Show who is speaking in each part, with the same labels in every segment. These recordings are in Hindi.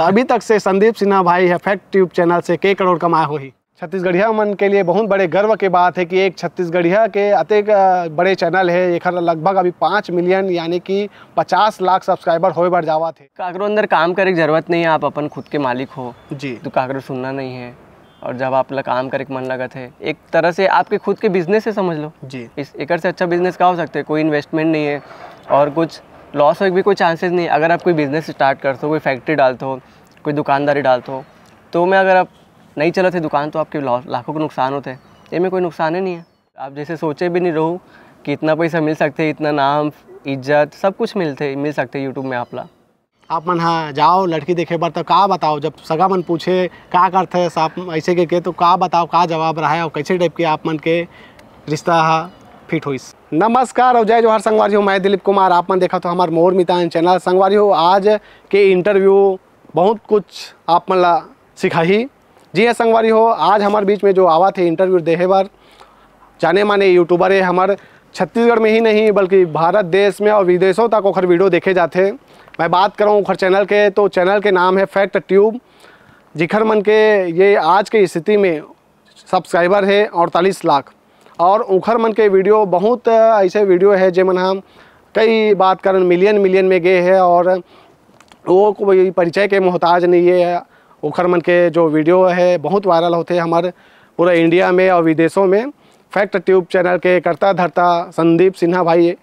Speaker 1: तो अभी तक से संदीप सिन्हा भाई है फैक्ट ट्यूब चैनल से कई करोड़ कमाए हो ही छत्तीसगढ़िया मन के लिए बहुत बड़े गर्व के बात है कि एक छत्तीसगढ़िया के अतिक बड़े चैनल है एक लगभग अभी पाँच मिलियन यानी कि पचास लाख सब्सक्राइबर हो बढ़ जावा थे
Speaker 2: काकरो अंदर काम करे की जरूरत नहीं है आप अपन खुद के मालिक हो जी तो काकरो सुनना नहीं है और जब आप काम करे मन लगा थे एक तरह से आपके खुद के बिजनेस है समझ लो जी इस एक से अच्छा बिजनेस क्या हो सकते है कोई इन्वेस्टमेंट नहीं है और कुछ लॉस होने भी कोई चांसेस नहीं अगर आप कोई बिज़नेस स्टार्ट करते हो कोई फैक्ट्री डालते हो कोई दुकानदारी डालते हो तो में अगर आप नहीं थे दुकान तो आपके लॉस लाखों के नुकसान होते हैं में कोई नुकसान ही नहीं है आप जैसे सोचे भी नहीं रहो कि इतना पैसा मिल सकते इतना नाम इज्जत सब कुछ मिलते मिल सकते यूट्यूब में आपला
Speaker 1: आप मन हाँ जाओ लड़की देखे बार तो कहाँ बताओ जब सगा मन पूछे का करते ऐसे के, के तो कहाँ बताओ कहाँ जवाब रहा है और कैसे टाइप के आप मन के रिश्ता है फिट होइस नमस्कार और जय जोहर संगवारी हो मैं दिलीप कुमार आप मन देखा तो हमारे मोर मितान चैनल संगवारी हो आज के इंटरव्यू बहुत कुछ आप मन ला सिखाही जी हाँ संगवारी हो आज हमारे बीच में जो आवा थे इंटरव्यू देहे बार जाने माने यूट्यूबर है हमारे छत्तीसगढ़ में ही नहीं बल्कि भारत देश में और विदेशों तक ओखर वीडियो देखे जाते मैं बात करूँ ओखर चैनल के तो चैनल के नाम है फैक्ट ट्यूब जिखर मन के ये आज के स्थिति में सब्सक्राइबर है अड़तालीस लाख और उखर मन के वीडियो बहुत ऐसे वीडियो है जे मन हम कई बात कारण मिलियन मिलियन में गए है और वो कोई परिचय के मोहताज नहीं है उखर मन के जो वीडियो है बहुत वायरल होते हैं हमारे पूरा इंडिया में और विदेशों में फैक्ट ट्यूब चैनल के करता धरता संदीप सिन्हा भाई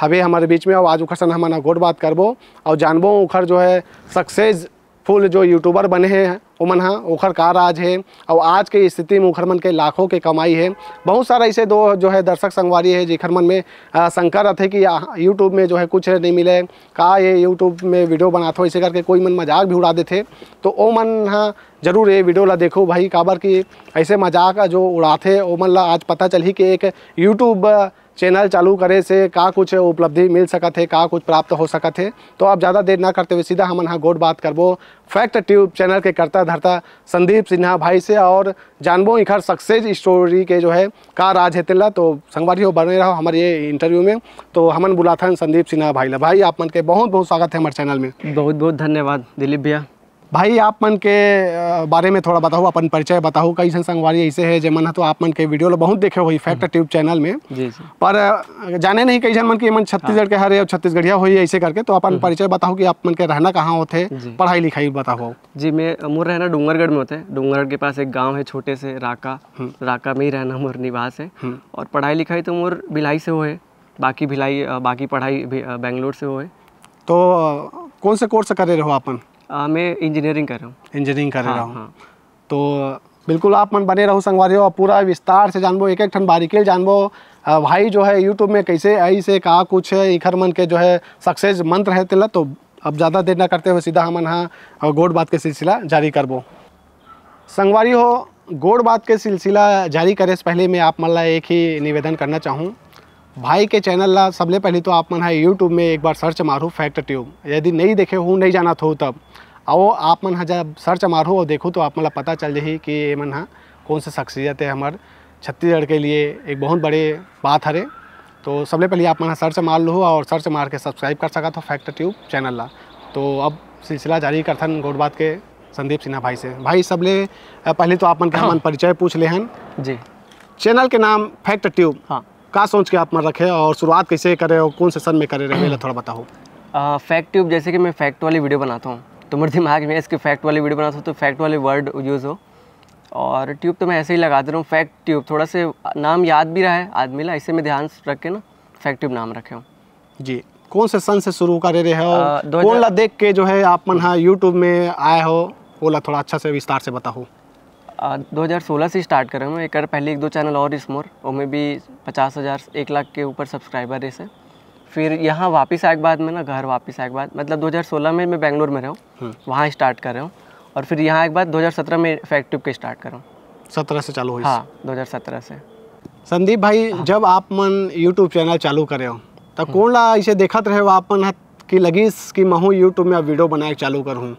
Speaker 1: हवे हमारे बीच में और आज उखर सन हमारा गोट बात करबो और जानबो उखर जो है सक्सेसफुल जो यूट्यूबर बने हैं ओमन हाँ ओखर का राज है और आज के स्थिति में ओखर मन के लाखों के कमाई है बहुत सारा ऐसे दो जो है दर्शक संगवारी है जेखर मन में शंका रहते कि यूट्यूब में जो है कुछ नहीं मिले का ये यूट्यूब में वीडियो बनाते हो ऐसे करके कोई मन मजाक भी उड़ा देते तो ओ मन हाँ जरूर ये वीडियो ला देखो भाई काबर की ऐसे मजाक जो उड़ाते ओमन ला आज पता चली कि एक यूट्यूब चैनल चालू करे से का कुछ उपलब्धि मिल सकत है का कुछ प्राप्त हो सकत है तो आप ज़्यादा देर ना करते हुए सीधा हम यहाँ गोट बात करबो फैक्ट ट्यूब चैनल के कर्ता धरता संदीप सिन्हा भाई से और जानबो इखर सक्सेस स्टोरी के जो है का राज है तेला तो संगवारी हो बने रहो हमारे ये इंटरव्यू में तो हमन बुलाथन संदीप सिन्हा भाई ला भाई आप मन के बहुत बहुत स्वागत है हमारे चैनल में बहुत बहुत धन्यवाद दिलीप भैया भाई आप मन के बारे में थोड़ा बताओ अपन परिचय बताओ कई संगवारी ऐसे है जे मन तो आप मन के वीडियो लो बहुत देखे हो फैक्ट ट्यूब चैनल में जी जी। पर जाने नहीं कई जन मन की मन छत्तीसगढ़ के हरे और छत्तीसगढ़िया हो ऐसे करके तो अपन हम्म। परिचय बताओ कि आप मन के रहना कहाँ होते पढ़ाई लिखाई बताओ
Speaker 2: जी मैं मोर रहना डूंगरगढ़ में होते हैं डूंगरगढ़ के पास एक गाँव है छोटे से राका हम्म। राका में ही रहना मोर निवास है हम्म। और पढ़ाई लिखाई तो मोर भिलाई से हो बाकी भिलाई बाकी पढ़ाई बेंगलोर से हो
Speaker 1: तो कौन से कोर्स करे हो अपन
Speaker 2: आ, मैं इंजीनियरिंग कर रहा हूँ इंजीनियरिंग कर हाँ, रहा हूँ
Speaker 1: हाँ। तो बिल्कुल आप मन बने रहो संगवारी हो पूरा विस्तार से जानबो एक एक ठन बारीकिल जानबो भाई जो है यूट्यूब में कैसे आई से का कुछ है इखर मन के जो है सक्सेस मंत्र है तेला तो अब ज़्यादा देर ना करते हुए सीधा हम हाँ गोड बात के सिलसिला जारी करबो संगवारी हो गोड बात के सिलसिला जारी करे से पहले मैं आप मन एक ही निवेदन करना चाहूँ भाई के चैनल ला सबले पहले तो आप मन है यूट्यूब में एक बार सर्च मारो फैक्ट ट्यूब यदि नहीं देखे हूँ नहीं जाना थो तो तब और आप मन है जब सर्च मारो और देखो तो आप मन पता चल जाए कि ये मन है कौन सा शख्सियत है हमारे छत्तीसगढ़ के लिए एक बहुत बड़े बात हरे तो सबले पहले आप मन सर्च मार लो और सर्च मार के सब्सक्राइब कर सका तो फैक्ट ट्यूब चैनल ला तो अब सिलसिला जारी करथन गोडबात के संदीप सिन्हा भाई से भाई सबले पहले तो आप मन के हाँ। मन परिचय पूछ ले हैं जी चैनल के नाम फैक्ट ट्यूब हाँ का सोच के आप मन रखे और शुरुआत कैसे करे और कौन सेशन में करे रहे थोड़ा बताओ
Speaker 2: फैक्ट ट्यूब जैसे कि मैं फैक्ट वाली वीडियो बनाता हूँ
Speaker 1: तो मेरे दिमाग में इसके
Speaker 2: फैक्ट वाली वीडियो बनाता हूँ तो फैक्ट वाले वर्ड यूज़ हो और ट्यूब तो मैं ऐसे ही लगाते रहूँ फैक्ट ट्यूब थोड़ा से नाम याद भी रहा है आदमी ला ऐसे में ध्यान रख के ना फैक्ट ट्यूब नाम रखे हूँ
Speaker 1: जी कौन से सन से शुरू करे रहे हो कौन ला देख के जो है आप मन हाँ यूट्यूब में आए हो वो ला थोड़ा अच्छा से विस्तार से बताओ
Speaker 2: 2016 से स्टार्ट कर रहा हूँ एक पहले एक दो चैनल और इस मोर मैं भी पचास हज़ार एक लाख के ऊपर सब्सक्राइबर है फिर यहाँ वापस आए के बाद में ना घर वापस आए के बाद मतलब 2016 में मैं बेंगलोर में रहूँ हम्म। वहाँ स्टार्ट कर रहा हूँ और फिर यहाँ एक बार 2017 में फैक्ट्यूब के स्टार्ट कर रहा हूँ
Speaker 1: सत्रह से चालू हुई हाँ दो से संदीप भाई हाँ। जब आप मन यूट्यूब चैनल चालू करे हो तो हम्म। कौन ला इसे देखा रहे हो आप मन कि लगी कि महू यूट्यूब में अब वीडियो बनाए चालू करूँ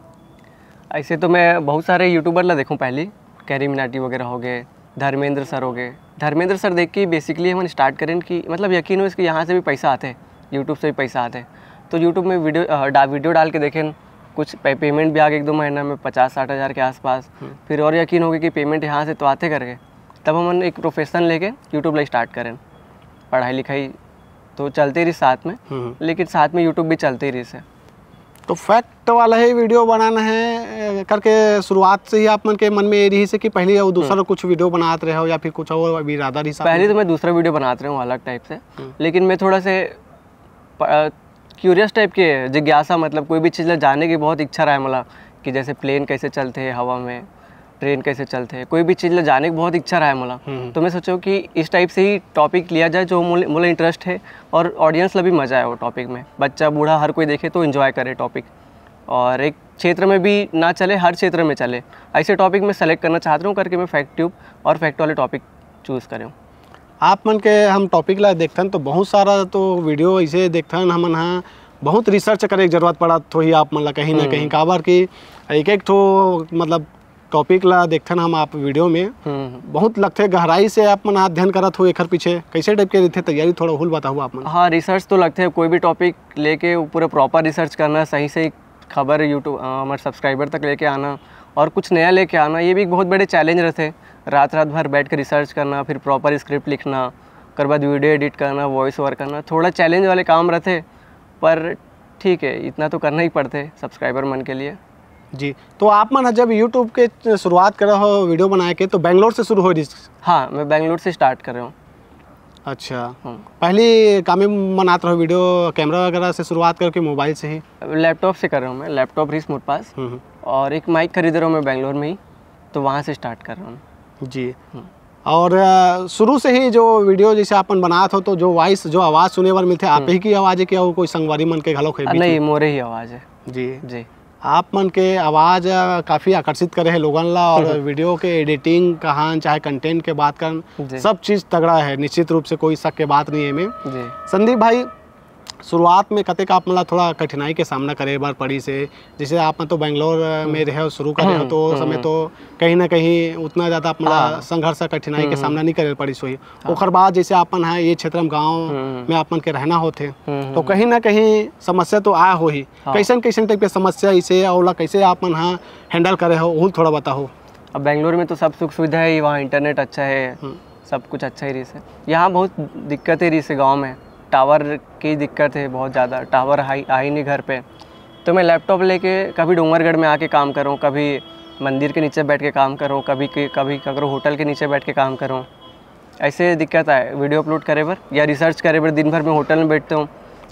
Speaker 2: ऐसे तो मैं बहुत सारे यूट्यूबर ला देखूँ पहले कैरी मिनाटी वगैरह हो गए धर्मेंद्र सर हो गए धर्मेंद्र सर देख के बेसिकली हम स्टार्ट करें कि मतलब यकीन हो इसके यहाँ से भी पैसा आते हैं यूट्यूब से भी पैसा आते हैं तो यूट्यूब में वीडियो डा, वीडियो डाल के देखें कुछ पे, पेमेंट भी आ गए एक दो महीना में पचास साठ हज़ार के आसपास हम्म। फिर और यकीन हो गया कि पेमेंट यहाँ से तो आते करके तब हम एक प्रोफेशन लेके यूट्यूब लाइक स्टार्ट करें पढ़ाई लिखाई तो चलते रही साथ में हम्म। लेकिन साथ में यूट्यूब भी चलते रही से
Speaker 1: तो फैक्ट वाला ही वीडियो बनाना है करके शुरुआत से ही आप मन के मन में ये रही से कि पहले या दूसरा हम्म। कुछ वीडियो बनाते रहे हो या फिर कुछ और अभी ज्यादा रही पहले तो मैं दूसरा वीडियो बनाते रहा हूँ अलग टाइप से हम्म। लेकिन मैं थोड़ा से
Speaker 2: क्यूरियस टाइप के जिज्ञासा मतलब कोई भी चीज़ जानने की बहुत इच्छा रहा है मतलब कि जैसे प्लेन कैसे चलते हैं हवा में ट्रेन कैसे चलते हैं कोई भी चीज़ जाने की बहुत इच्छा रहा है मोला हम्म, हम्म। तो मैं सोचा कि इस टाइप से ही टॉपिक लिया जाए जो मोला इंटरेस्ट है और ऑडियंस ला भी मज़ा आए वो टॉपिक में बच्चा बूढ़ा हर कोई देखे तो इन्जॉय करे टॉपिक और एक क्षेत्र में भी ना चले हर क्षेत्र में चले ऐसे टॉपिक में सेलेक्ट करना चाहता हूँ करके मैं फैक्ट ट्यूब और फैक्ट वाले टॉपिक चूज़ करें
Speaker 1: आप मन के हम टॉपिक ला देखथन तो बहुत सारा तो वीडियो ऐसे देखथन हम हाँ बहुत रिसर्च करे जरूरत पड़ा तो ही आप मन ला कहीं ना हम्म। कहीं काबर की एक एक तो मतलब टॉपिक ला देखथन हम आप वीडियो में हम्म। बहुत लगते गहराई से आप मन अध्ययन करत हो एकर पीछे कैसे टाइप के रहते तैयारी थोड़ा हुल बताओ आप मन
Speaker 2: हाँ रिसर्च तो लगते कोई भी टॉपिक लेके पूरा प्रॉपर रिसर्च करना सही सही खबर यूट्यूब हमारे सब्सक्राइबर तक लेके आना और कुछ नया लेके आना ये भी एक बहुत बड़े चैलेंज रहते रात रात भर बैठ कर रिसर्च करना फिर प्रॉपर स्क्रिप्ट लिखना कर बाद वीडियो एडिट करना वॉइस ओवर करना थोड़ा चैलेंज वाले काम रहते पर ठीक है इतना तो करना ही पड़ते सब्सक्राइबर मन के लिए जी
Speaker 1: तो आप मन जब यूट्यूब के शुरुआत कर रहे हो वीडियो बनाए के तो बैंगलोर से शुरू हो रही हाँ मैं
Speaker 2: बैंगलोर से स्टार्ट कर रहा हूँ अच्छा हाँ।
Speaker 1: पहले मन आता रहा वीडियो कैमरा वगैरह से शुरुआत करके मोबाइल से ही लैपटॉप से कर रहा हूँ मैं लैपटॉप रही मेरे पास हम्म, हम्म। और
Speaker 2: एक माइक खरीद रहा हूँ मैं बैंगलोर में ही तो वहाँ से स्टार्ट कर रहा हूँ जी
Speaker 1: हाँ। और शुरू से ही जो वीडियो जैसे अपन बनाया था तो जो वॉइस जो आवाज़ सुने वाले मिलते आप हम्म। ही की आवाज़ है क्या कोई संगवारी मन के घलो नहीं मोरे ही आवाज़ है जी जी आप मन के आवाज़ काफ़ी आकर्षित करे है लोगन ला और हम्म। वीडियो के एडिटिंग कहान चाहे कंटेंट के बात कर सब चीज़ तगड़ा है निश्चित रूप से कोई शक के बात नहीं है में संदीप भाई शुरुआत में कतेक आप मतलब थोड़ा कठिनाई के सामना करे बार पड़ी से जैसे आप तो बैंगलोर हम्म। में रहे शुरू रहे हो तो समय हम्म। तो कहीं ना कहीं उतना ज़्यादा आप मतलब हाँ। संघर्ष कठिनाई के हम्म। सामना नहीं करे पड़ी सोई हाँ। ओकर बाद जैसे अपन है मतलब ये क्षेत्र में गाँव में अपन मतलब के रहना होते तो कहीं ना कहीं समस्या तो आया हो ही हाँ। कैसन कैसन टाइप के समस्या इसे और कैसे अपन है हैंडल करे हो वो थोड़ा बताओ अब बेंगलोर में तो सब सुख सुविधा है वहाँ इंटरनेट अच्छा है
Speaker 2: सब कुछ अच्छा ही रही से यहाँ बहुत दिक्कतें रही से गाँव में टावर की दिक्कत है बहुत ज़्यादा टावर हाई ही नहीं घर पे तो मैं लैपटॉप लेके कभी डोंगरगढ़ में आके काम करूँ कभी मंदिर के नीचे बैठ के काम करूँ कभी कभी अगर होटल के नीचे बैठ के काम करूँ ऐसे दिक्कत आए वीडियो अपलोड करे पर या रिसर्च करे पर दिन भर में होटल में बैठता हूँ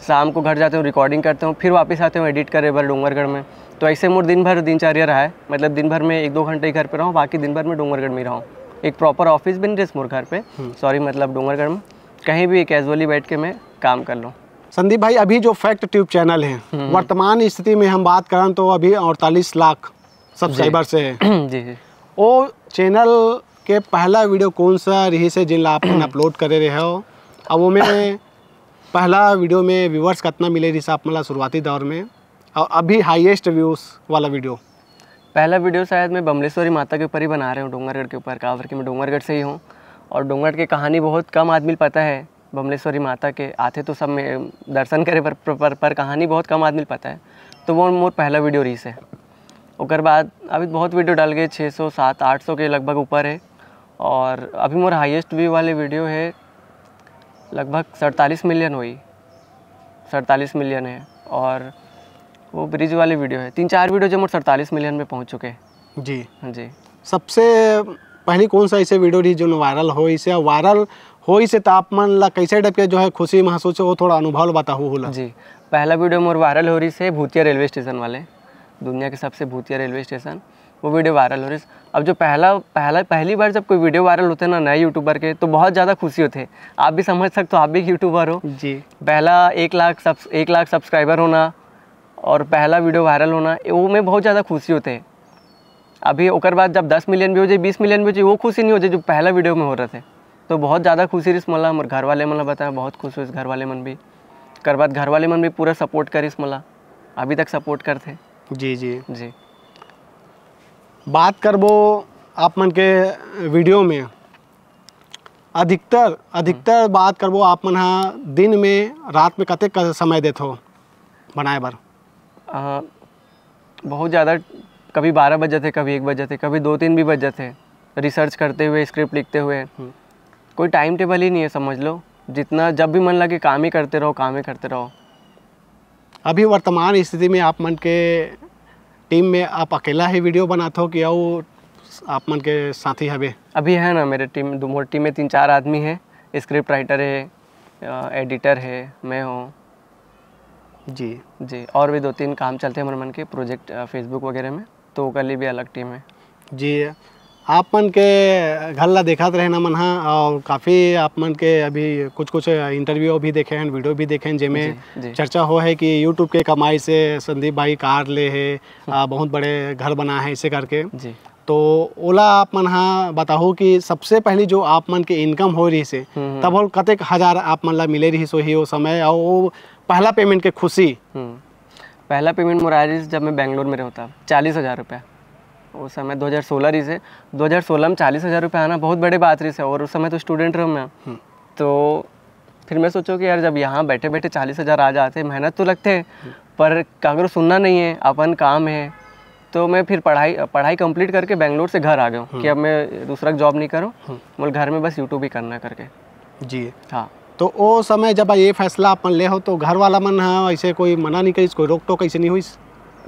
Speaker 2: शाम को घर जाता हूँ रिकॉर्डिंग करता हूँ फिर वापस आते हूँ एडिट करे पर डोंगरगढ़ में तो ऐसे मोर दिन भर दिनचर्या रहा है मतलब दिन भर में एक दो घंटे घर पर रहूँ बाकी दिन भर में डोंगरगढ़ में रहूँ एक प्रॉपर ऑफिस भी नहीं रही मोर घर पर सॉरी हम्म। मतलब डोंगरगढ़ में कहीं भी कैजुअली बैठ के मैं काम कर लो
Speaker 1: संदीप भाई अभी जो फैक्ट ट्यूब चैनल है हम्म। वर्तमान स्थिति में हम बात करें तो अभी अड़तालीस लाख सब्सक्राइबर से है जी जी वो चैनल के पहला वीडियो कौन सा रही से जिन आप अपलोड करे रहे हो अब वो में पहला वीडियो में व्यूवर्स कितना मिले रही आप मतलब शुरुआती दौर में और अभी हाईएस्ट व्यूज वाला वीडियो
Speaker 2: पहला वीडियो शायद मैं बमलेश्वरी माता के ऊपर ही बना रहा हूँ डोंगरगढ़ के ऊपर कहा मैं डोंगरगढ़ से ही हूँ और डोंगरगढ़ की कहानी बहुत कम आदमी पता है बमलेश्वरी माता के आते तो सब में दर्शन करे पर, पर, पर, पर कहानी बहुत कम आदमी पता है तो वो मोर पहला वीडियो रही है और बाद अभी बहुत वीडियो डाल गए छः सौ सात आठ सौ के लगभग ऊपर है और अभी मोर हाईएस्ट व्यू वाले वीडियो है लगभग सड़तालीस मिलियन हुई सड़तालीस मिलियन है और वो ब्रिज वाले वीडियो है तीन चार वीडियो जो मोर सड़तालीस मिलियन में पहुँच
Speaker 1: चुके हैं जी हाँ जी सबसे पहली कौन सा ऐसे वीडियो रही जो वायरल हो इसे वायरल हो इसे तापमान ला कैसे टाइप के जो है खुशी महसूस हो थोड़ा अनुभव बताओ होला जी पहला वीडियो
Speaker 2: मोर वायरल हो रही से भूतिया रेलवे स्टेशन वाले दुनिया के सबसे भूतिया रेलवे स्टेशन वो वीडियो वायरल हो रही अब जो पहला पहला पहली बार जब कोई वीडियो वायरल होते ना नए यूट्यूबर के तो बहुत ज़्यादा खुशी होते आप भी समझ सकते हो आप भी यूट्यूबर हो जी पहला एक लाख एक लाख सब्सक्राइबर होना और पहला वीडियो वायरल होना वो में बहुत ज़्यादा खुशी होते हैं अभी ओकर बाद जब 10 मिलियन भी हो जाए 20 मिलियन भी हो जाए वो खुशी नहीं हो जाए जो पहला वीडियो में हो रहे थे तो बहुत ज़्यादा खुशी रहीस मला मोर घर वाले मन बताया बहुत खुश हुई घर वाले मन भी कर बाद घर वाले मन भी पूरा सपोर्ट करीस मोला अभी तक सपोर्ट करते जी जी जी
Speaker 1: बात करबो आप मन के वीडियो में अधिकतर अधिकतर हम्म। बात करबो आप मन हाँ दिन में रात में कतेक समय देते हो बनाए बार बहुत ज़्यादा कभी
Speaker 2: बारह बज जाते कभी एक बज जाते कभी दो तीन भी बज जाते रिसर्च करते हुए स्क्रिप्ट लिखते हुए हम्म। कोई टाइम टेबल ही नहीं है समझ लो जितना जब भी मन लगे काम ही करते रहो काम ही करते रहो
Speaker 1: अभी वर्तमान स्थिति में आप मन के टीम में आप अकेला ही वीडियो बनाते हो कि वो आप मन के साथी हवे अभी है ना मेरे टीम मोर टीम में तीन
Speaker 2: चार आदमी है स्क्रिप्ट राइटर है एडिटर है मैं हूँ जी जी और भी दो तीन काम चलते हैं मन मन के प्रोजेक्ट फेसबुक वगैरह में तो कल भी अलग टीम है
Speaker 1: जी आप मन के घर ला देखात रहे मन हाँ और काफ़ी आप मन के अभी कुछ कुछ इंटरव्यू भी देखे हैं वीडियो भी देखे हैं जिनमें चर्चा हो है कि यूट्यूब के कमाई से संदीप भाई कार ले है बहुत बड़े घर बना है इसे करके तो ओला आप मन हाँ बताओ कि सबसे पहले जो आप मन के इनकम हो रही से हम्म, हम्म। तब और कतेक हजार आप मन ला मिले रही सो ही वो समय और वो पहला पेमेंट के खुशी हम्म। पहला पेमेंट मोरारिस जब मैं बैंगलोर में रहता चालीस हजार रुपया
Speaker 2: उस समय 2016 रही से दो हजार सोलह में चालीस हज़ार रुपये आना बहुत बड़े बात रही से और उस समय तो स्टूडेंट रहा मैं हम्म। तो फिर मैं सोचो कि यार जब यहाँ बैठे बैठे चालीस हज़ार आ जाते मेहनत तो लगते है हम्म। पर कागर सुनना नहीं है अपन काम है तो मैं फिर पढ़ाई पढ़ाई कंप्लीट करके बेंगलोर से घर आ गया हूँ हम्म। कि अब मैं दूसरा जॉब नहीं करूँ बोल घर में बस यूट्यूब ही करना करके
Speaker 1: जी हाँ तो वो समय जब ये फैसला अपन ले हो तो घर वाला मन है हाँ, ऐसे कोई मना नहीं करी कोई रोक टोक ऐसे नहीं हुई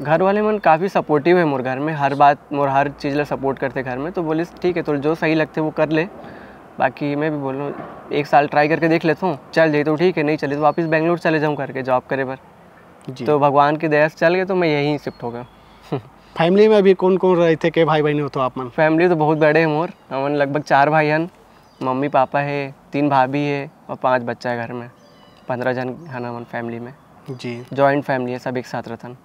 Speaker 1: घर वाले मन काफ़ी सपोर्टिव है मोर घर में हर
Speaker 2: बात मोर हर चीज़ ला सपोर्ट करते घर में तो बोले ठीक है तो जो सही लगते वो कर ले बाकी मैं भी बोल रहा हूँ एक साल ट्राई करके देख लेता हूँ चल जाए तो ठीक है नहीं चले तो वापस बेंगलोर चले जाऊँ करके जॉब करे पर तो भगवान की दया से चल गए तो मैं यहीं शिफ्ट हो गया
Speaker 1: फैमिली में अभी कौन
Speaker 2: कौन रहे थे के भाई बहन हो तो आप मन फैमिली तो बहुत बड़े हैं मोर हमन लगभग चार भाई हैं मम्मी पापा है तीन भाभी है और पाँच बच्चा है घर में पंद्रह जन है हमन फैमिली में जी जॉइंट फैमिली है सब एक साथ रहतन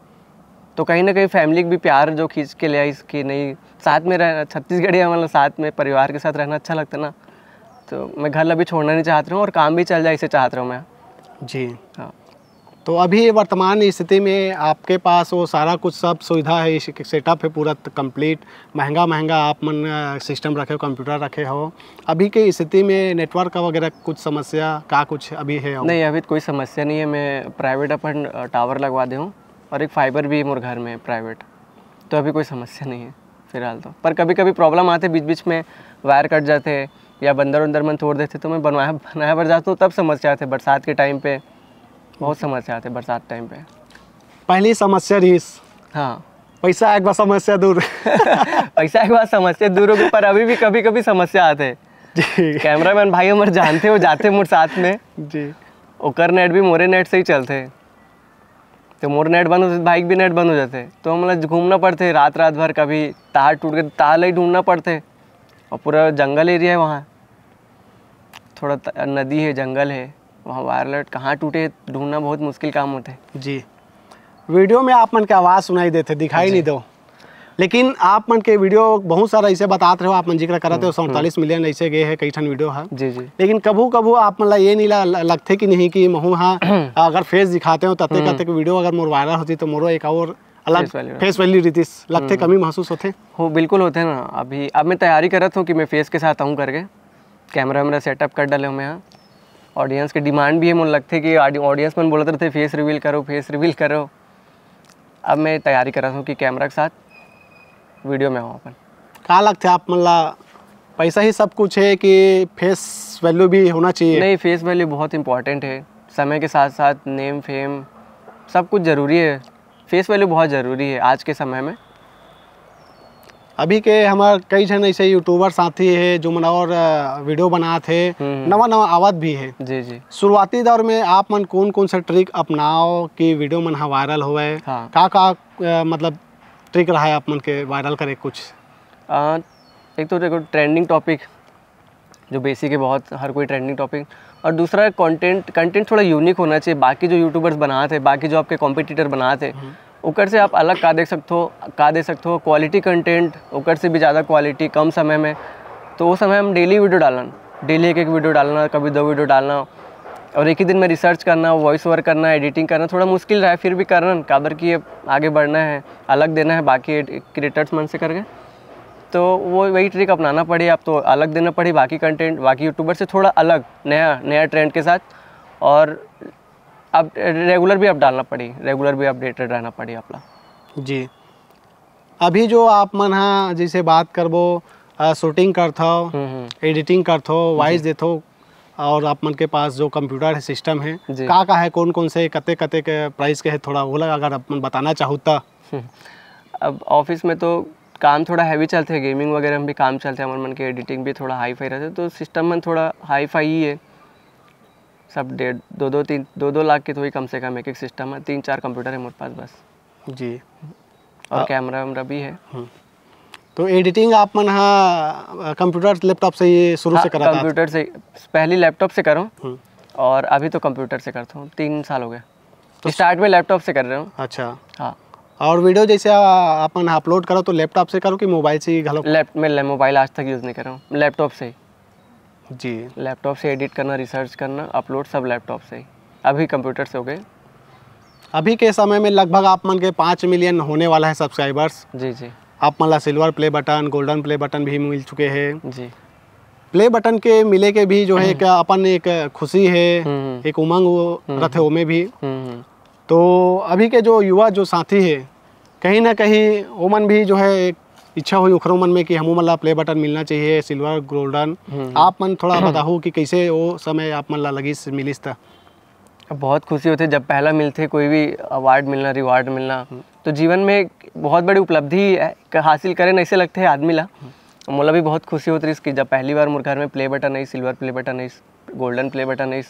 Speaker 2: तो कहीं ना कहीं फैमिली भी प्यार जो खींच के लिया आई इसकी नहीं साथ में रहना छत्तीसगढ़ है मतलब साथ में परिवार के साथ रहना अच्छा लगता ना तो
Speaker 1: मैं घर अभी छोड़ना नहीं चाहता हूँ और काम भी चल जाए इसे चाहता रहा हूँ मैं जी हाँ तो अभी वर्तमान स्थिति में आपके पास वो सारा कुछ सब सुविधा है सेटअप है पूरा कंप्लीट महंगा महंगा आप मन सिस्टम रखे हो कंप्यूटर रखे हो अभी की स्थिति में नेटवर्क का वगैरह कुछ समस्या का कुछ अभी है नहीं अभी कोई समस्या नहीं है मैं प्राइवेट
Speaker 2: अपन टावर लगवा दे हूँ और एक फाइबर भी मेरे घर में प्राइवेट तो अभी कोई समस्या नहीं है फिलहाल तो पर कभी कभी प्रॉब्लम आते बीच बीच में वायर कट जाते या बंदर उंदर मन तोड़ देते तो मैं बनवाया बनाया पर जाता हूँ तब समस्या आते बरसात के टाइम पे बहुत समस्या आते बरसात टाइम पे
Speaker 1: पहली समस्या रीस हाँ पैसा एक बार समस्या दूर
Speaker 2: पैसा एक बार समस्या दूर होगी पर अभी भी कभी कभी समस्या आते जी मैन भाई हमारे जानते हो जाते मोर साथ में जी ओकर नेट भी मोरे नेट से ही चलते तो मोर नेट बंद हो जाते बाइक भी नेट बंद हो जाते तो मतलब घूमना पड़ते रात रात भर कभी तार टूट गए तार ही ढूंढना पड़ते और पूरा जंगल एरिया है वहाँ थोड़ा नदी है जंगल है वहाँ वायरलेट कहाँ टूटे ढूंढना बहुत मुश्किल काम
Speaker 1: होते जी वीडियो में आप मन के आवाज़ सुनाई देते दिखाई नहीं दो लेकिन आप मन के वीडियो बहुत सारा ऐसे बताते हो आप मन जिक्र करते हो हम्म, हम्म। सैंतालीस मिलियन ऐसे गए हैं कई ठन वीडियो है जी जी लेकिन कभू कभू आप मतलब ये नहीं लगते कि नहीं कि महू हाँ अगर फेस दिखाते हो तते हम्म। कहते वीडियो अगर मोर वायरल होती तो मोरो एक और अलग फेस वैल्यू रहती लगते कमी महसूस
Speaker 2: होते हो बिल्कुल होते ना अभी अब मैं तैयारी रहा हूँ कि मैं फेस के साथ आऊँ करके कैमरा वैमरा सेटअप कर डाले हूँ यहाँ ऑडियंस के डिमांड भी है मुझे लगते कि ऑडियंस मन बोलते रहते फेस रिवील करो फेस रिवील करो अब मैं तैयारी कर रहा हूँ कि कैमरा के साथ वीडियो में हो अपन
Speaker 1: का लगते आप मतलब पैसा ही सब कुछ है कि फेस वैल्यू भी होना चाहिए नहीं
Speaker 2: फेस वैल्यू बहुत इंपॉर्टेंट है समय के साथ साथ नेम फेम सब कुछ ज़रूरी है फेस वैल्यू बहुत ज़रूरी है आज के समय में
Speaker 1: अभी के हमारे कई जन ऐसे यूट्यूबर साथी है जो मन और वीडियो बनाते थे नवा नवा आवाज भी है जी जी शुरुआती दौर में आप मन कौन कौन सा ट्रिक अपनाओ कि वीडियो मन वायरल हो हाँ। का हाँ। का मतलब ट्रिक रहा है आप मन के वायरल करे कुछ आ, एक तो देखो ट्रेंडिंग टॉपिक जो बेसिक है बहुत
Speaker 2: हर कोई ट्रेंडिंग टॉपिक और दूसरा कंटेंट कंटेंट थोड़ा यूनिक होना चाहिए बाकी जो यूट्यूबर्स बनाते हैं बाकी जो आपके कॉम्पिटिटर बनाते हैं ओकर हम्म। से आप अलग का देख सकते हो का दे सकते हो क्वालिटी कंटेंट ओकर से भी ज़्यादा क्वालिटी कम समय में तो वो समय हम डेली वीडियो डालना डेली एक एक वीडियो डालना कभी दो वीडियो डालना और एक ही दिन में रिसर्च करना वॉइस ओवर करना एडिटिंग करना थोड़ा मुश्किल रहा है फिर भी करना काबर कि आगे बढ़ना है अलग देना है बाकी क्रिएटर्स मन से करके तो वो वही ट्रिक अपनाना पड़े आप तो अलग देना पड़े बाकी कंटेंट बाकी यूट्यूबर से थोड़ा अलग नया नया ट्रेंड के साथ और अब रेगुलर भी अब डालना पड़ी रेगुलर भी अपडेटेड रहना पड़ी अपना जी
Speaker 1: अभी जो आप मन हाँ जैसे बात करबो शूटिंग करता एडिटिंग करथो वॉइस हम्म, हम्म। देथो और आप मन के पास जो कंप्यूटर है सिस्टम है का का है कौन कौन से कते कते के प्राइस के है थोड़ा वो लगा अगर आप मन बताना चाहो तो हम्म। अब ऑफिस में तो
Speaker 2: काम थोड़ा हैवी चलते हैं गेमिंग वगैरह में भी काम चलते हैं हमारे मन के एडिटिंग भी थोड़ा हाई फाई रहता है तो सिस्टम मन थोड़ा हाई फाई ही है सब डेढ़ दो दो तीन दो दो लाख की तो थोड़ी कम से कम एक एक सिस्टम है तीन चार कंप्यूटर है मेरे पास बस जी
Speaker 1: और कैमरा हाँ। वैमरा भी है हम्म। तो एडिटिंग आप मन हाँ कंप्यूटर लैपटॉप से ये शुरू से हाँ, करा कंप्यूटर
Speaker 2: से पहले लैपटॉप से करूँ हम्म। और अभी तो कंप्यूटर से करता हूँ तीन साल हो गए तो स्टार्ट में लैपटॉप से कर रहा हूँ अच्छा हाँ
Speaker 1: और वीडियो जैसे अपन अपलोड हाँ, करो तो लैपटॉप से करो कि मोबाइल से ही घलो मैं मोबाइल आज तक यूज़ नहीं कर रहा हूँ लैपटॉप से ही जी
Speaker 2: लैपटॉप से एडिट करना रिसर्च करना अपलोड सब लैपटॉप से ही अभी कंप्यूटर से हो गए
Speaker 1: अभी के समय में लगभग आप मन के पाँच मिलियन होने वाला है सब्सक्राइबर्स जी जी आप माला silver play button golden play button भी मिल चुके हैं जी प्ले बटन के मिले के भी जो है एक अपन एक खुशी है हम्म, हम्म। एक उमंग हम्म, रथ में भी तो अभी के जो युवा जो साथी है कहीं ना कहीं ओमन भी जो है एक इच्छा हुई उखरों मन में कि हम मन प्ले बटन मिलना चाहिए सिल्वर गोल्डन आप मन थोड़ा बताओ कि कैसे वो समय आप मल्ला लगी मिली था बहुत खुशी होती है जब पहला मिलते
Speaker 2: कोई भी अवार्ड मिलना रिवार्ड मिलना तो जीवन में बहुत बड़ी उपलब्धि हासिल करें ऐसे लगते हैं आदमी ला मोला भी बहुत खुशी होती इसकी जब पहली बार मोर घर में प्ले बटन आई सिल्वर प्ले बटन आई गोल्डन प्ले बटन आई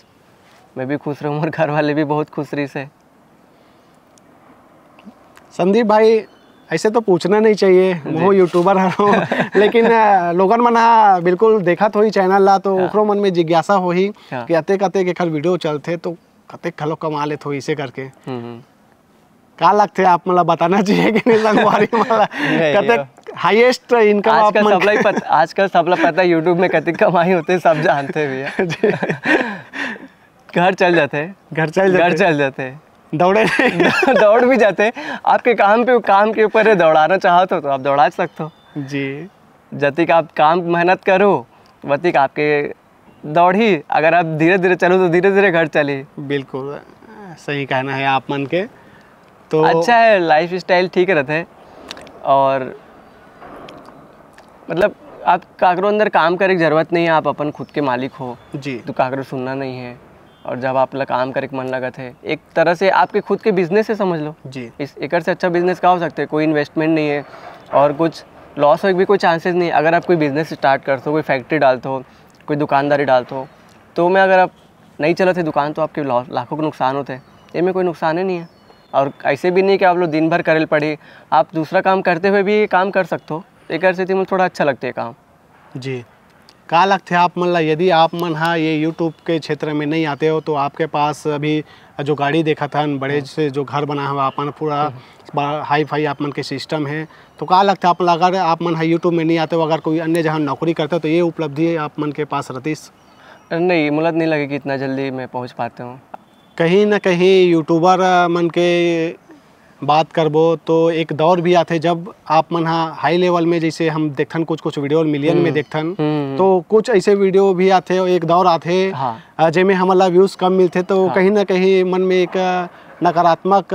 Speaker 2: मैं भी खुश रहूँ और घर वाले भी बहुत खुश रही से
Speaker 1: संदीप भाई ऐसे तो पूछना नहीं चाहिए वो यूट्यूबर हूँ लेकिन लोगन मन हाँ, बिल्कुल देखा तो ही चैनल ला तो हाँ। मन में जिज्ञासा हो ही हाँ। कि अतेक अतेक एक वीडियो चलते तो कतेक खलो कमा लेते हो इसे करके हम्म, हम्म। का लगते आप मतलब बताना चाहिए कि नहीं संगवारी वाला कतेक हाईएस्ट इनकम आप मन सबला
Speaker 2: पता आजकल सब लोग पता यूट्यूब में कतेक कमाई होते हैं सब जानते हैं भैया घर चल जाते घर चल जाते घर चल जाते दौड़े दौड़ भी जाते आपके काम पे काम के ऊपर है दौड़ाना चाहो तो आप दौड़ा सकते हो जी जतिक आप काम मेहनत करो वतिक आपके दौड़ी अगर आप धीरे धीरे चलो तो धीरे धीरे घर चली बिल्कुल सही कहना है आप मन के तो अच्छा है लाइफ स्टाइल ठीक रहते हैं और मतलब आप काकरो अंदर काम करे की ज़रूरत नहीं है आप अपन खुद के मालिक हो जी तो काकरो सुनना नहीं है और जब आप काम करे मन लगा थे एक तरह से आपके खुद के बिजनेस से समझ लो जी इस एकड़ से अच्छा बिजनेस का हो सकता है कोई इन्वेस्टमेंट नहीं है और कुछ लॉस हो भी कोई चांसेस नहीं अगर आप कोई बिजनेस स्टार्ट करते हो कोई फैक्ट्री डालते हो कोई दुकानदारी डालता हो तो मैं अगर आप नहीं चलाते दुकान तो आपके लाखों के नुकसान होते ये में कोई नुकसान ही नहीं है और ऐसे भी नहीं कि आप लोग दिन भर करेल पड़े आप दूसरा काम करते हुए भी ये काम कर सकते हो एक थी मुझे थोड़ा अच्छा लगता है काम
Speaker 1: जी क्या लगते आप मन ला यदि आप मन हाँ ये यूट्यूब के क्षेत्र में नहीं आते हो तो आपके पास अभी जो गाड़ी देखा था बड़े हाँ। से जो घर बना हुआ अपन पूरा हम्म। हाई फाई आप मन के सिस्टम है तो कहा लगता है आप अगर आप मन है यूट्यूब में नहीं आते हो अगर कोई अन्य जहाँ नौकरी करते हो तो ये उपलब्धि आप मन के पास रतीश नहीं मुलत नहीं लगे कि इतना जल्दी मैं पहुँच पाते हूँ कहीं ना कहीं यूट्यूबर मन के बात करबो तो एक दौर भी आते जब आप मन हाँ हाई लेवल में जैसे हम देखन कुछ कुछ वीडियो मिलियन में हम्म, देखन हम्म, हम्म। तो कुछ ऐसे वीडियो भी आते और एक दौर आते हाँ। जेमे हमला व्यूज कम मिलते तो हाँ। कहीं ना कहीं मन में एक नकारात्मक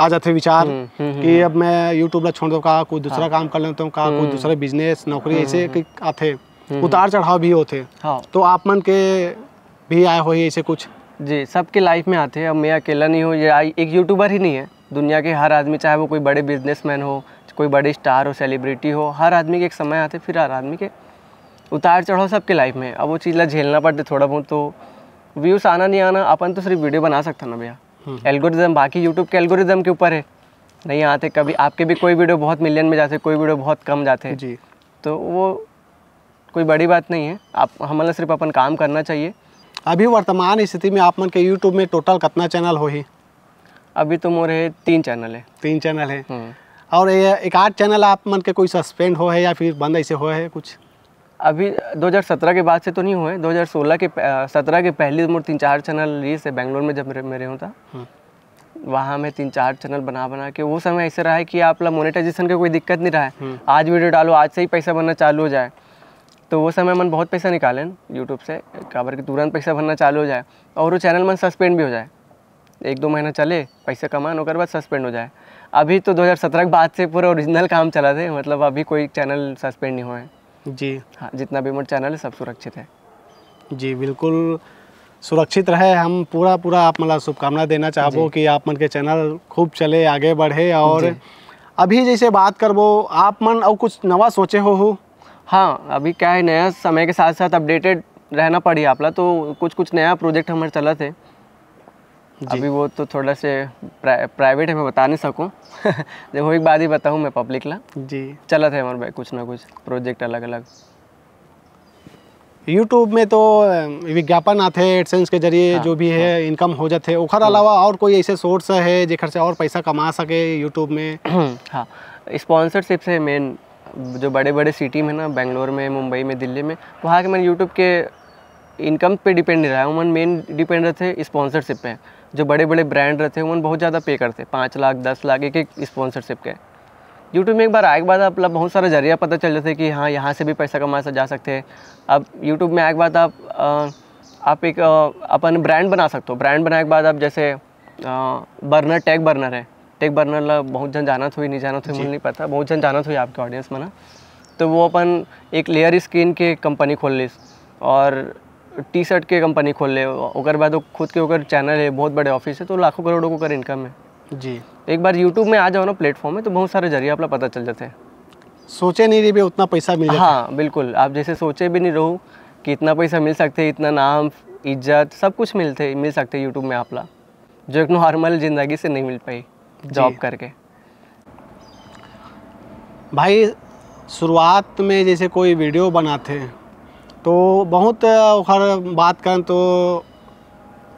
Speaker 1: आ जाते विचार हम्म, हम्म, हम्म, कि अब मैं यूट्यूब ला छोड़ दो कहा कोई दूसरा हाँ। काम कर लेता हूँ कहा कोई दूसरा बिजनेस नौकरी ऐसे आते उतार चढ़ाव भी होते हाँ। तो आप मन के भी आए हो ऐसे कुछ जी सबके लाइफ में आते हैं अब मैं अकेला नहीं हूँ ये
Speaker 2: एक यूट्यूबर ही नहीं है दुनिया के हर आदमी चाहे वो कोई बड़े बिजनेसमैन हो कोई बड़े स्टार हो सेलिब्रिटी हो हर आदमी के एक समय आते फिर हर आदमी के उतार चढ़ाव सबके लाइफ में अब वो चीज़ झेलना पड़ते थोड़ा बहुत तो व्यूज़ आना नहीं आना अपन तो सिर्फ वीडियो बना सकता ना भैया एल्गोरिज्म बाकी यूट्यूब के एल्गोरिज्म के ऊपर है नहीं आते कभी आपके भी कोई वीडियो बहुत मिलियन में जाते कोई वीडियो
Speaker 1: बहुत कम जाते हैं जी तो वो कोई बड़ी बात नहीं है आप हमारा मतलब सिर्फ अपन काम करना चाहिए अभी वर्तमान स्थिति में आप मन के यूट्यूब में टोटल कितना चैनल हो ही अभी तो मोर है तीन चैनल है तीन चैनल है और ये एक आठ चैनल आप मन के कोई सस्पेंड हो है या फिर बंद ऐसे हो है कुछ अभी 2017 के बाद से तो नहीं हुए
Speaker 2: 2016 के सत्रह के पहली उम्र तीन चार चैनल रिलीज है बैंगलोर में जब मेरे हूँ था हाँ। वहाँ मैं तीन चार चैनल बना बना के वो समय ऐसा रहा है कि आप मोनेटाइजेशन का कोई दिक्कत नहीं रहा है हाँ। आज वीडियो डालो आज से ही पैसा बनना चालू हो जाए तो वो समय मन बहुत पैसा निकालें यूट्यूब से काबर कि तुरंत पैसा भरना चालू हो जाए और वो चैनल मन सस्पेंड भी हो जाए एक दो महीना चले पैसा कमान होकर बाद सस्पेंड हो जाए अभी तो 2017 के बाद से पूरा ओरिजिनल काम चला थे मतलब अभी कोई चैनल सस्पेंड नहीं हुआ है जी हाँ जितना भी मेरा चैनल है सब सुरक्षित है
Speaker 1: जी बिल्कुल सुरक्षित रहे हम पूरा पूरा आप मतलब शुभकामना देना चाहबो कि आप मन के चैनल खूब चले आगे बढ़े और अभी जैसे बात करबो आप मन और कुछ नवा सोचे हो, हो हाँ
Speaker 2: अभी क्या है नया समय के साथ साथ अपडेटेड रहना पड़ी आपला तो कुछ कुछ नया प्रोजेक्ट हमारे चला थे अभी वो तो थोड़ा से प्रा, प्राइवेट है मैं बता नहीं सकूँ देखो एक बात ही बताऊँ मैं पब्लिक ला जी चला था हमारे कुछ ना कुछ प्रोजेक्ट अलग अलग
Speaker 1: यूट्यूब में तो विज्ञापन आते हैं एडसेंस के जरिए हाँ, जो भी है हाँ, इनकम हो जाते उखर अलावा हाँ। और कोई ऐसे सोर्स है जेखर से और पैसा कमा सके यूट्यूब में हाँ स्पॉन्सरशिप से मेन
Speaker 2: जो बड़े बड़े सिटी में ना बेंगलोर में मुंबई में दिल्ली में वहाँ के मैंने यूट्यूब के इनकम पे डिपेंड नहीं रहा है मैं मेन डिपेंड रहते स्पॉन्सरशिप पे जो बड़े बड़े ब्रांड रहते हैं उन बहुत ज़्यादा पे करते हैं पाँच लाख दस लाख एक एक स्पॉन्सरशिप के यूट्यूब में एक बार आए के बाद आप मतलब बहुत सारा जरिया पता चल जाते कि हाँ यहाँ से भी पैसा कमाया जा सकते हैं अब यूट्यूब में आए के बाद आप आप एक अपन ब्रांड बना सकते हो ब्रांड बनाए के बाद आप जैसे बर्नर टैग बर्नर है टेक बर्नर ला बहुत जन जाना थोड़ी नहीं जाना थोड़ी मुझे नहीं पता बहुत जन जाना थोड़ी आपके ऑडियंस में ना तो वो अपन एक लेयर स्किन के कंपनी खोल ली और टी शर्ट के कंपनी खोल ले और बाद वो खुद के ओकर चैनल है बहुत बड़े ऑफिस है तो लाखों करोड़ों को कर इनकम है जी एक बार यूट्यूब में आ जाओ ना प्लेटफॉर्म में तो बहुत सारे जरिए आप पता चल जाते हैं सोचे नहीं रही भी उतना पैसा मिल हाँ बिल्कुल आप जैसे सोचे भी नहीं रहो कि इतना पैसा मिल सकते इतना नाम इज्जत सब कुछ मिलते मिल सकते यूट्यूब में आपला जो एक नॉर्मल ज़िंदगी से नहीं मिल पाई जॉब करके
Speaker 1: भाई शुरुआत में जैसे कोई वीडियो बनाते हैं तो बहुत ओखर बात करें तो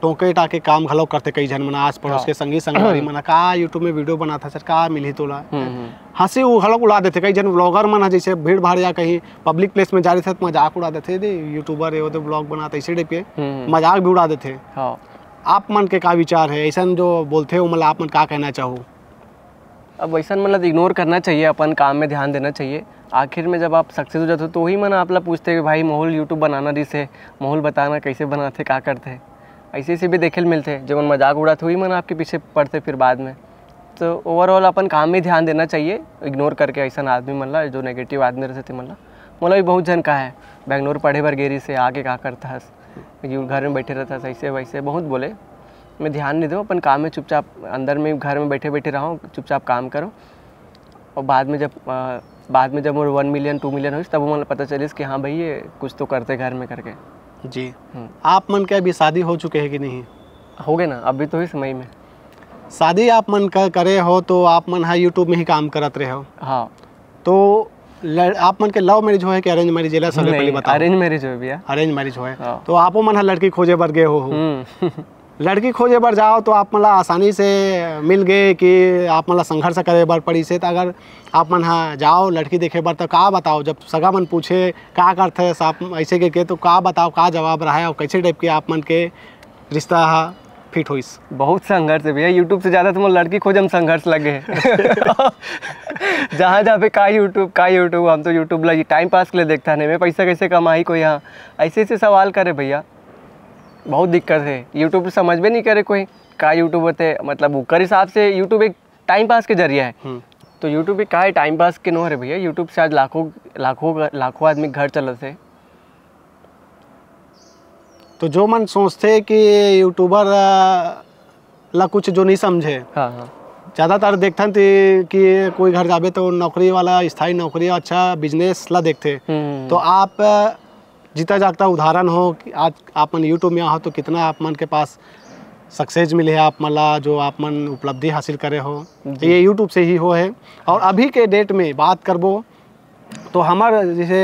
Speaker 1: टोके टाके काम घलो करते कई जन मना आस पड़ोस के हाँ। संगी संगवारी मना का यूट्यूब में वीडियो बना था सर का मिली तोला हंसी वो घलो उड़ा देते कई जन ब्लॉगर मन जैसे भीड़ भाड़ या कहीं पब्लिक प्लेस में जा रहे थे तो मजाक उड़ा देते दे यूट्यूबर ये होते तो ब्लॉग बनाते इसी टाइप के हम्म। मजाक भी उड़ा देते हाँ। आप मन के का विचार है ऐसा जो बोलते हो मतलब आप मन का कहना चाहो अब वैसा मतलब इग्नोर करना चाहिए
Speaker 2: अपन काम में ध्यान देना चाहिए आखिर में जब आप सक्सेस हो जाते हो तो ही मन आप लोग पूछते हैं भाई माहौल यूट्यूब बनाना दिस है माहौल बताना कैसे बनाते क्या करते ऐसे ऐसे भी देखे मिलते जब मन मजाक उड़ाते वही मन आपके पीछे पड़ते फिर बाद में तो ओवरऑल अपन काम में ध्यान देना चाहिए इग्नोर करके ऐसा आदमी मन जो नेगेटिव आदमी रहते थे मतलब मतलब भी बहुत जन का है बेंगलोर पढ़े भर गेरी से आके क्या करता है घर में बैठे रहता है ऐसे वैसे बहुत बोले में ध्यान नहीं दो अपन काम में चुपचाप अंदर में घर में बैठे बैठे रहो चुपचाप काम करो और बाद में जब आ, बाद में जब मोर वन मिलियन टू मिलियन हुई तब मन पता चलीस कि हाँ भाई ये कुछ तो करते घर में करके
Speaker 1: जी हम्म। आप मन के अभी शादी हो चुके हैं कि नहीं हो गए ना अभी तो इस मई में शादी आप मन कर करे हो तो आप मन हाँ यूट्यूब में ही काम करते रहे हो हाँ तो आप मन के लव मैरिज हो है कि अरेंज मैरिज है पहले बताओ अरेंज मैरिज हो भैया अरेंज मैरिज हो है हाँ। तो आपो मन हाँ लड़की खोजे बर गए हो हम्म। लड़की खोजे बार जाओ तो आप मला आसानी से मिल गए कि आप मतलब संघर्ष करे बार पड़ी से तो अगर आप मन हाँ जाओ लड़की देखे बार तो का बताओ जब सगा मन पूछे का करते आप ऐसे के, के तो का बताओ का जवाब रहा है और कैसे टाइप के आप मन के रिश्ता हाँ फिट हुई बहुत संघर्ष है भैया यूट्यूब से ज़्यादा तो मैं लड़की खोज हम संघर्ष लगे जहाँ जहाँ पे का यूट्यूब
Speaker 2: का यूट्यूब हम तो यूट्यूब लगी टाइम पास के लिए देखता नहीं मैं पैसा कैसे कमाई को यहाँ ऐसे ऐसे सवाल करे भैया बहुत दिक्कत है यूट्यूब समझ में नहीं करे कोई का यूट्यूब होते मतलब ऊकर हिसाब से यूट्यूब एक टाइम पास के जरिया है हम्म। तो यूट्यूब पे का है टाइम पास के नो है भैया यूट्यूब से आज लाखों लाखों लाखों आदमी घर चल रहे
Speaker 1: तो जो मन सोचते कि यूट्यूबर ला कुछ जो नहीं समझे हाँ हाँ ज़्यादातर देखते थे कि कोई घर जाबे तो नौकरी वाला स्थाई नौकरी अच्छा बिजनेस ला देखते हम्म। तो आप जीता जागता उदाहरण हो कि आज आप मन यूट्यूब में आ तो कितना आप मन के पास सक्सेस मिले है आप मल्ला जो आप मन उपलब्धि हासिल करे हो ये यूट्यूब से ही हो है और अभी के डेट में बात करबो तो हमार जैसे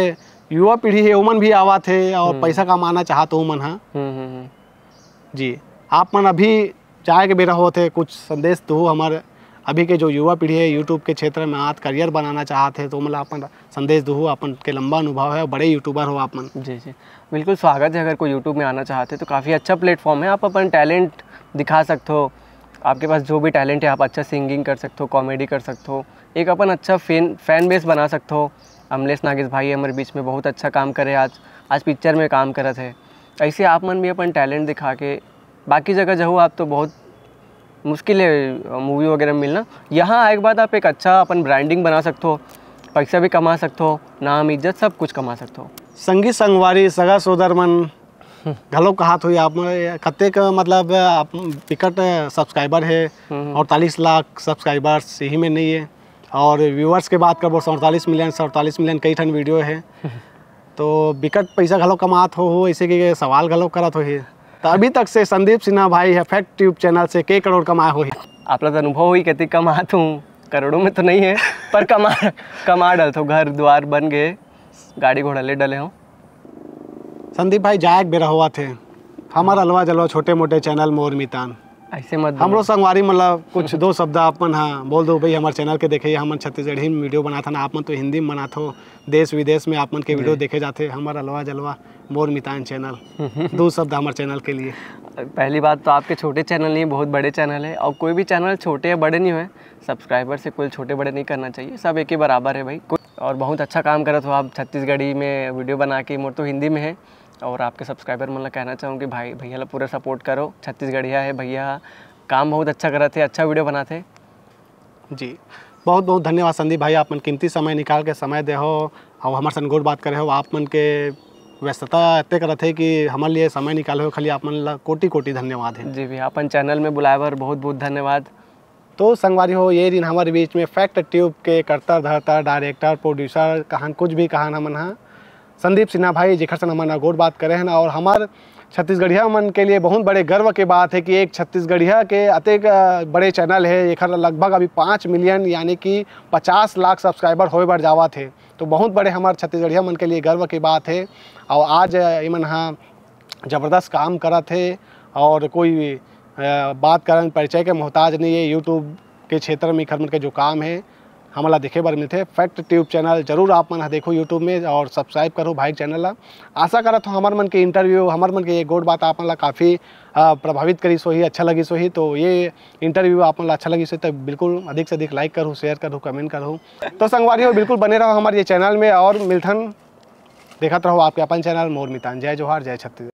Speaker 1: युवा पीढ़ी है उमन भी आवा थे और हम्म। पैसा कमाना चाहते हो उमन हाँ हम्म, हम्म, जी आप मन अभी चाय के बेरा होते कुछ संदेश दो हमारे अभी के जो युवा पीढ़ी है यूट्यूब के क्षेत्र में आज करियर बनाना चाहते तो मतलब अपन संदेश दो अपन के लंबा अनुभव है बड़े यूट्यूबर हो अपन जी जी बिल्कुल स्वागत है अगर
Speaker 2: कोई यूट्यूब में आना चाहते तो काफ़ी अच्छा प्लेटफॉर्म है आप अपन टैलेंट दिखा सकते हो आपके पास जो भी टैलेंट है आप अच्छा सिंगिंग कर सकते हो कॉमेडी कर सकते हो एक अपन अच्छा फैन फैन बेस बना सकते हो अमलेश नागेश भाई हमारे बीच में बहुत अच्छा काम करे आज आज पिक्चर में काम करत है ऐसे आप मन भी अपन टैलेंट दिखा के बाकी जगह जाओ आप तो बहुत मुश्किल है मूवी वगैरह में मिलना यहाँ आए के बाद आप एक अच्छा अपन ब्रांडिंग बना सकते हो पैसा भी कमा सकते हो नाम इज्जत सब कुछ कमा सकते हो
Speaker 1: संगी संगवारी सगा सोदर मन घलो कहा हुई आप का मतलब आप विकट सब्सक्राइबर है हम्म। अड़तालीस लाख सब्सक्राइबर्स यही में नहीं है और व्यूवर्स के बात करबो सड़तालीस मिलियन सड़तालीस मिलियन कई ठन वीडियो है तो विकट पैसा घलो कमात हो ऐसे के सवाल घलो करत हो तो अभी तक से संदीप सिन्हा भाई है फैक्ट ट्यूब चैनल से कई करोड़ कमाए हो
Speaker 2: आप लोग अनुभव हुई कहती कमा तू करोड़ों में तो नहीं है पर कमा कमा डल तो घर द्वार बन गए गाड़ी घोड़ा ले डले हूँ
Speaker 1: संदीप भाई जायक हुआ थे हमारा अलवा जलवा छोटे मोटे चैनल मोर मितान ऐसे मत हमरो संगवारी मतलब कुछ दो शब्द अपन हाँ बोल दो भाई हमारे चैनल के देखे हमारे छत्तीसगढ़ी में वीडियो बनाता ना आपमन तो हिंदी में बनाते हो देश विदेश में आपमन के वीडियो देखे जाते हमारा अलवा जलवा मोर मितान चैनल दो शब्द हमारे चैनल के लिए पहली बात तो आपके छोटे चैनल नहीं बहुत बड़े चैनल है और कोई भी
Speaker 2: चैनल छोटे या बड़े नहीं हुए सब्सक्राइबर से कोई छोटे बड़े नहीं करना चाहिए सब एक ही बराबर है भाई और बहुत अच्छा काम करो हो आप छत्तीसगढ़ी में वीडियो बना के मोर तो हिंदी में है और आपके सब्सक्राइबर मतलब कहना चाहूँ कि भाई भैया लोग पूरा सपोर्ट करो छत्तीसगढ़िया है भैया काम बहुत अच्छा करा थे
Speaker 1: अच्छा वीडियो बना थे जी बहुत बहुत धन्यवाद संदीप भाई आप मन कीमती समय निकाल के समय दे हो और हमारे संग बात करे हो आप मन के व्यस्तता इतने करत थे कि हमारे लिए समय निकाले हो खाली आप मन ला कोटि कोटि धन्यवाद है जी भैया अपन चैनल में बुलाए पर बहुत बहुत धन्यवाद तो संगवारी हो ये दिन हमारे बीच में फैक्ट ट्यूब के कर्ता धरता डायरेक्टर प्रोड्यूसर कहान कुछ भी कहान हमन हाँ संदीप सिन्हा भाई जिखर से हमारा गोड बात करे हैं और हमारे छत्तीसगढ़िया मन के लिए बहुत बड़े गर्व के बात है कि एक छत्तीसगढ़िया के अतिक बड़े चैनल है एक लगभग अभी पाँच मिलियन यानी कि पचास लाख सब्सक्राइबर होए बढ़ जावा थे तो बहुत बड़े हमारे छत्तीसगढ़िया मन के लिए गर्व के बात है और आज इमन हाँ ज़बरदस्त काम करा थे और कोई बात करन परिचय के मोहताज नहीं है यूट्यूब के क्षेत्र में खरमन के जो काम है हमारा देखे बार मिलते फैक्ट ट्यूब चैनल जरूर आप मन देखो यूट्यूब में और सब्सक्राइब करो भाई चैनल ला आशा करा तो हमार मन के इंटरव्यू हमार मन के ये गोड बात आप मन ला काफ़ी प्रभावित करी सो ही अच्छा लगी सो ही तो ये इंटरव्यू आप ला अच्छा लगी सो तो बिल्कुल अधिक से अधिक लाइक करूँ शेयर करूँ कमेंट करूँ तो संगवारी हो बिल्कुल बने रहो हमारे ये चैनल में और मिलथन देखा रहो आपके अपन चैनल मोर मितान जय जोहार जय छत्तीसगढ़